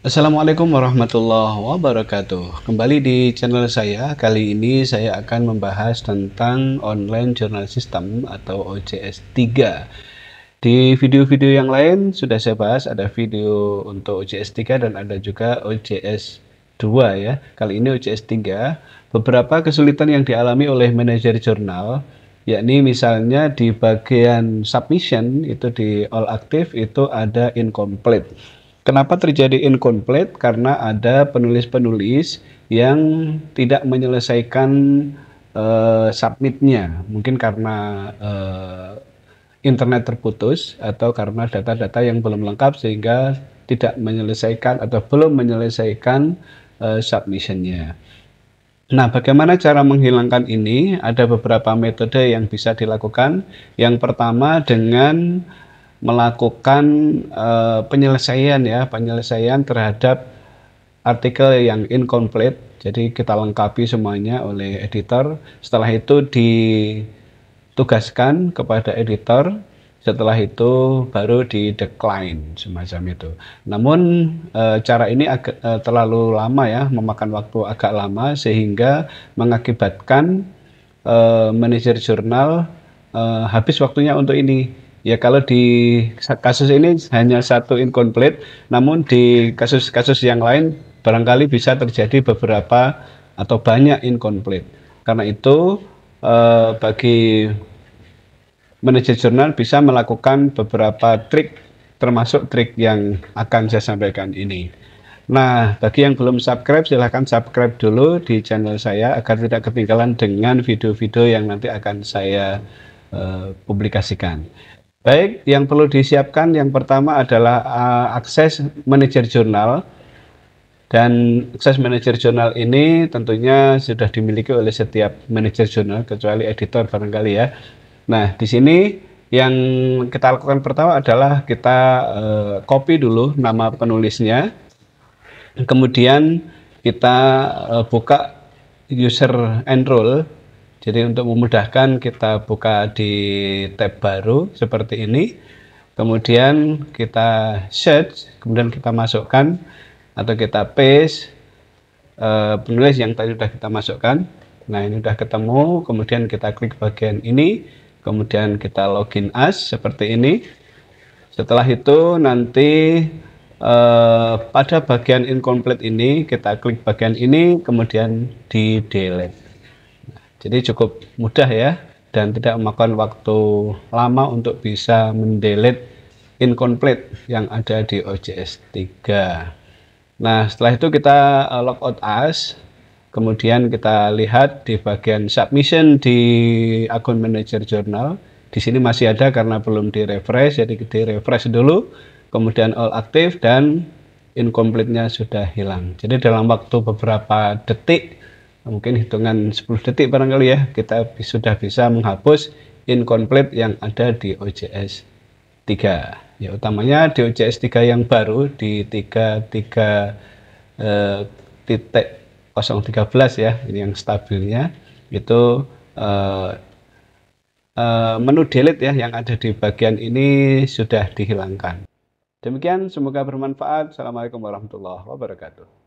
Assalamualaikum warahmatullahi wabarakatuh. Kembali di channel saya. Kali ini saya akan membahas tentang Online Journal System atau OJS 3. Di video-video yang lain sudah saya bahas ada video untuk OJS 3 dan ada juga OJS 2 ya. Kali ini OJS 3. Beberapa kesulitan yang dialami oleh manajer jurnal yakni misalnya di bagian submission itu di all active itu ada incomplete Kenapa terjadi incomplete? Karena ada penulis-penulis yang tidak menyelesaikan uh, submitnya, mungkin karena uh, internet terputus atau karena data-data yang belum lengkap sehingga tidak menyelesaikan atau belum menyelesaikan uh, submissionnya. Nah, bagaimana cara menghilangkan ini? Ada beberapa metode yang bisa dilakukan. Yang pertama dengan melakukan uh, penyelesaian ya penyelesaian terhadap artikel yang incomplete jadi kita lengkapi semuanya oleh editor setelah itu ditugaskan kepada editor setelah itu baru di decline semacam itu namun e, cara ini agak e, eh, terlalu lama ya memakan waktu agak lama sehingga mengakibatkan e, manajer jurnal e, habis waktunya untuk ini Ya kalau di kasus ini hanya satu incomplete, namun di kasus-kasus yang lain barangkali bisa terjadi beberapa atau banyak incomplete. Karena itu eh, bagi manajer jurnal bisa melakukan beberapa trik termasuk trik yang akan saya sampaikan ini. Nah, bagi yang belum subscribe, silahkan subscribe dulu di channel saya agar tidak ketinggalan dengan video-video yang nanti akan saya uh, publikasikan. Baik, yang perlu disiapkan yang pertama adalah uh, akses manajer jurnal. Dan akses manajer jurnal ini tentunya sudah dimiliki oleh setiap manajer jurnal kecuali editor barangkali ya. Nah, di sini yang kita lakukan pertama adalah kita uh, copy dulu nama penulisnya. Kemudian kita uh, buka user enroll jadi untuk memudahkan kita buka di tab baru seperti ini. Kemudian kita search, kemudian kita masukkan atau kita paste e, penulis yang tadi sudah kita masukkan. Nah, ini sudah ketemu, kemudian kita klik bagian ini, kemudian kita login as seperti ini. Setelah itu nanti e, pada bagian incomplete ini kita klik bagian ini kemudian di delete. Jadi cukup mudah ya dan tidak memakan waktu lama untuk bisa mendelete incomplete yang ada di OJS 3. Nah, setelah itu kita uh, logout as, kemudian kita lihat di bagian submission di akun manager journal. Di sini masih ada karena belum di-refresh, jadi di-refresh dulu, kemudian all active dan incomplete-nya sudah hilang. Jadi dalam waktu beberapa detik mungkin hitungan 10 detik barangkali ya kita sudah bisa menghapus incomplete yang ada di OJS 3 ya utamanya di OJS 3 yang baru di 33 eh, titik 013 ya ini yang stabilnya itu eh, eh, menu delete ya yang ada di bagian ini sudah dihilangkan demikian semoga bermanfaat Assalamualaikum warahmatullahi wabarakatuh